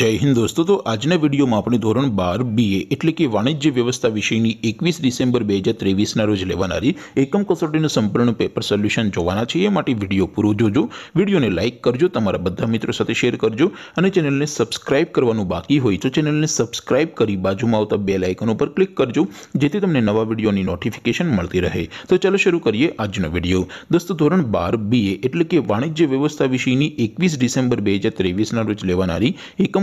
जय हिंद दोस्तों तो आज ने वीडियो में अपनी ધોરણ 12 बीए એટલે કે વાણિજ્ય વ્યવસ્થા વિષયની 21 ડિસેમ્બર 2023 ના રોજ લેવાણારી એકમ કસોટીનું સંપૂર્ણ પેપર સોલ્યુશન જોવાનું છે એ માટે વિડિયો પૂરો જોજો વિડિયોને લાઈક કરજો તમારા બધા મિત્રો સાથે શેર કરજો અને ચેનલને સબ્સ્ક્રાઇબ કરવાનું બાકી હોય તો ચેનલને સબ્સ્ક્રાઇબ કરી બાજુમાં આવતા બેલ આઇકન ઉપર ક્લિક કરજો જેથી તમને નવા વિડિયોની નોટિફિકેશન મળતી રહે તો ચલો શરૂ કરીએ આજનો વિડિયો દોસ્તો ધોરણ 12 बीए એટલે કે વાણિજ્ય વ્યવસ્થા વિષયની 21 ડિસેમ્બર 2023 ના રોજ લેવાણારી એકમ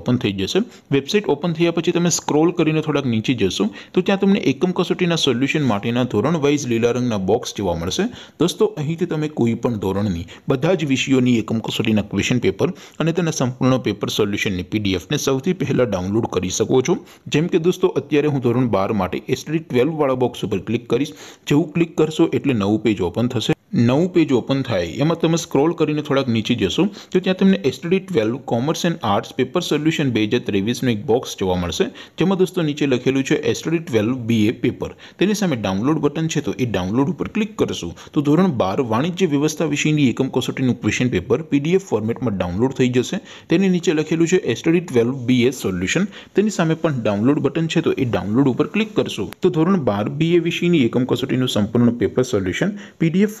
ઓપન થઈ જશે વેબસાઈટ ઓપન થયા પછી તમે સ્ક્રોલ કરીને થોડક નીચે જશો તો ત્યાં તમને એકમ કસોટીના સોલ્યુશન માતરના ધોરણ વાઈઝ લીલા રંગના બોક્સ જોવા મળશે દોસ્તો અહીંથી તમે કોઈ પણ ધોરણની બધા જ વિષયોની એકમ કસોટીના ક્વેશ્ચન પેપર અને તેના સંપૂર્ણનો પેપર સોલ્યુશનની પીડીએફ ને સૌથી પહેલા ડાઉનલોડ કરી શકો છો જેમ કે દોસ્તો અત્યારે હું ધોરણ 12 માટે STD 12 વાળો બોક્સ ઉપર ક્લિક કરીશ જેવું ક્લિક કરશો એટલે નવું પેજ ઓપન થશે 9 પેજ ઓપન થાય એમાં તમે સ્ક્રોલ કરીને થોડક નીચે જશો તો ત્યાં તમને STD 12 commerce and arts paper solution બેજત રેવિસમાં એક બોક્સ જોવા મળશે જેમાં દોસ્તો નીચે લખેલું છે STD 12 BA પેપર તેની સામે ડાઉનલોડ બટન છે તો એ ડાઉનલોડ ઉપર ક્લિક કરશું તો ધોરણ 12 વાણિજ્ય વ્યવસ્થા વિષયની એકમ 66 નો ક્વેશ્ચન પેપર PDF ફોર્મેટમાં ડાઉનલોડ થઈ જશે તેની નીચે લખેલું છે STD 12 BA સોલ્યુશન તેની સામે પણ ડાઉનલોડ બટન છે તો એ ડાઉનલોડ ઉપર ક્લિક કરશું તો ધોરણ 12 BA વિષયની એકમ 66 નો સંપૂર્ણ પેપર સોલ્યુશન PDF